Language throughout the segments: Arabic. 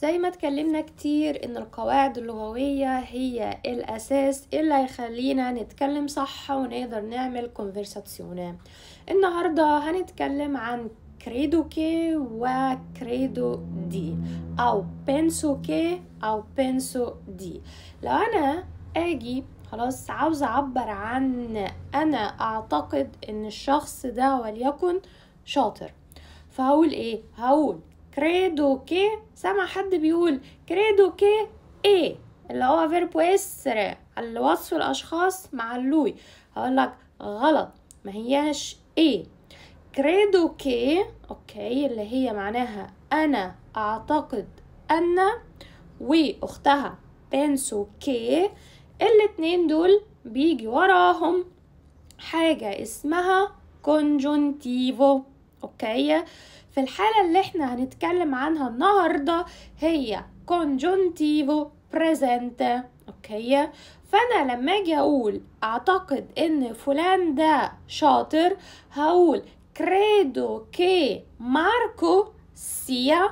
زي ما اتكلمنا كتير ان القواعد اللغوية هي الاساس اللي هيخلينا نتكلم صح ونقدر نعمل كونفرساتسيون النهاردة هنتكلم عن كريدو كي وكريدو دي او بنسو كي او بنسو دي لو انا اجي خلاص عاوزة اعبر عن انا اعتقد ان الشخص ده وليكن شاطر فهقول ايه هقول كريدو كي سامع حد بيقول كريدو كي ايه اللي هو فيرب اسر اللي وصف الاشخاص مع اللوي هقول لك غلط ما هياش ايه كريدو كي اوكي اللي هي معناها انا اعتقد ان واختها بنسو كي الاتنين دول بيجي وراهم حاجة اسمها كونجونتيفو اوكي في الحالة اللي احنا هنتكلم عنها النهاردة هي conjunctivo present اوكي فانا لما اجي اقول اعتقد ان فلان ده شاطر هقول credo che Marco sia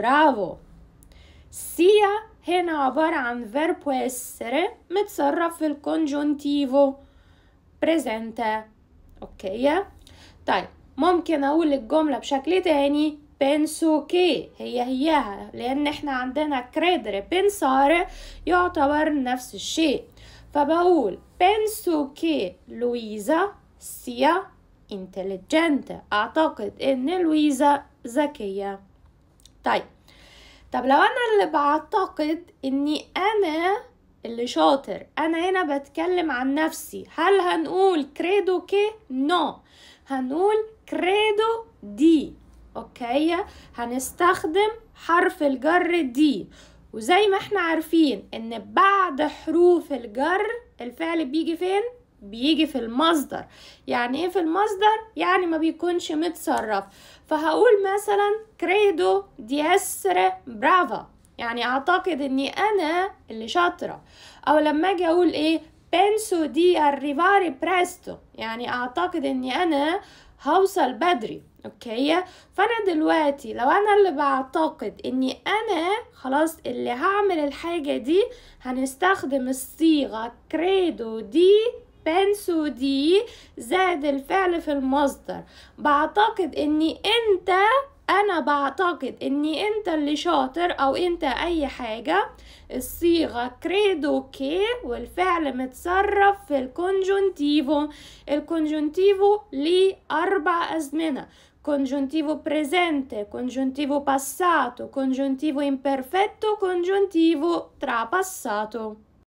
bravo sia هنا عبارة عن verb essere متصرف في الكونجونتيفو presente اوكي طيب ممكن اقول الجملة بشكل تاني كي هي هيها لان احنا عندنا كريدر بنسار يعتبر نفس الشيء فبقول كي لويزا سيا انتليجنت اعتقد ان لويزا ذكية طيب طب لو انا اللي بعتقد اني انا اللي شاطر انا هنا بتكلم عن نفسي هل هنقول كريدو كي نو no. هنقول كريدو دي اوكي هنستخدم حرف الجر دي وزي ما احنا عارفين ان بعد حروف الجر الفعل بيجي فين بيجي في المصدر يعني ايه في المصدر يعني ما بيكونش متصرف فهقول مثلا كريدو دي اسر برافا يعني اعتقد اني انا اللي شاطره او لما اجي اقول ايه penso di arrivare presto يعني اعتقد اني انا هوصل بدري اوكي فانا دلوقتي لو انا اللي بعتقد اني انا خلاص اللي هعمل الحاجة دي هنستخدم الصيغة كريدو دي بنسو دي زائد الفعل في المصدر بعتقد اني انت انا بعتقد اني انت اللي شاطر او انت اي حاجة الصيغة كريدو كي والفعل متصرف في الكونجونتيفو الكونجونتيفو ليه اربع ازمنة كونجونتيفو بريزنتي كونجونتيفو باساتو كونجونتيفو imperfetto, كونجونتيفو تراباساتو